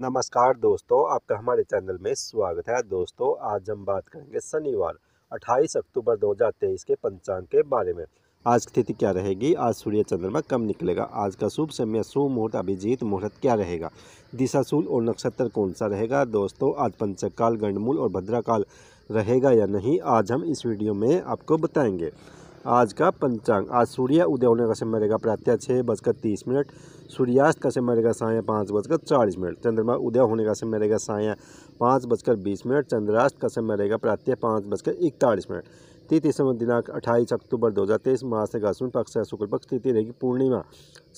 नमस्कार दोस्तों आपका हमारे चैनल में स्वागत है दोस्तों आज हम बात करेंगे शनिवार 28 अक्टूबर 2023 के पंचांग के बारे में आज की तिथि क्या रहेगी आज सूर्य चंद्रमा कम निकलेगा आज का शुभ समय शुभ मुहूर्त अभिजीत मुहूर्त क्या रहेगा दिशा सूल और नक्षत्र कौन सा रहेगा दोस्तों आज पंचकाल गंडमूल और भद्राकाल रहेगा या नहीं आज हम इस वीडियो में आपको बताएंगे आज का पंचांग आज सूर्य उदय होने का समय रहेगा प्रातः छः बजकर तीस मिनट सूर्यास्त का समय रहेगा साय पाँच बजकर चालीस मिनट चंद्रमा उदय होने का समय रहेगा साय पाँच बजकर बीस मिनट चंद्रास्त का समय रहेगा प्रातः पाँच बजकर इकतालीस मिनट तिथि समय दिनांक अट्ठाईस अक्टूबर दो हज़ार तेईस से अश्विन पक्ष या शुक्ल पक्ष तिथि रहेगी पूर्णिमा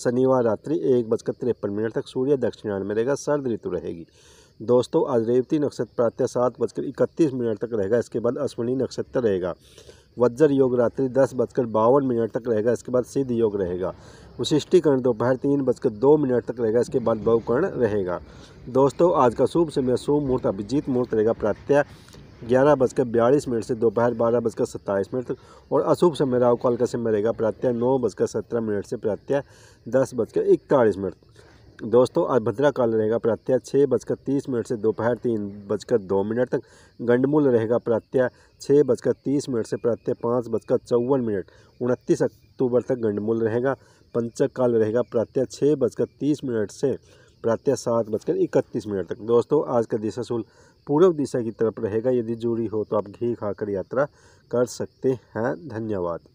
शनिवार रात्रि एक बजकर तिरपन मिनट तक सूर्य दक्षिणायन में रहेगा सर्द ऋतु रहेगी दोस्तों आज रेवती नक्षत्र प्रातः सात बजकर इकतीस मिनट तक रहेगा इसके बाद अश्विनी नक्षत्र रहेगा वज्र योग रात्रि दस बजकर बावन मिनट तक रहेगा इसके बाद सिद्ध योग रहेगा वशिष्टिकर्ण दोपहर तीन बजकर दो मिनट तक रहेगा इसके बाद बहुकर्ण रहेगा दोस्तों आज का शुभ समय शुभ मुहूर्त अभिजीत मुहूर्त रहेगा प्रत्यय ग्यारह बजकर बयालीस मिनट से दोपहर बारह बजकर सत्ताईस मिनट तक और अशुभ समय राहुकाल का समय रहेगा प्रत्यय नौ बजकर सत्रह मिनट से प्रत्यय दस बजकर इकतालीस मिनट दोस्तों आज भद्रा काल रहेगा प्रातः छः बजकर तीस मिनट से दोपहर तीन बजकर दो मिनट तक गंडमूल रहेगा प्रातः छः बजकर तीस मिनट से प्रातः पाँच बजकर चौवन मिनट उनतीस अक्टूबर तक गंडमूल रहेगा पंचक काल रहेगा प्रत्यय छः बजकर तीस मिनट से प्रत्यय सात बजकर इकतीस मिनट तक दोस्तों आज का दिशा शुल्क पूर्व दिशा की तरफ रहेगा यदि जूरी हो तो आप घी खाकर यात्रा कर सकते हैं धन्यवाद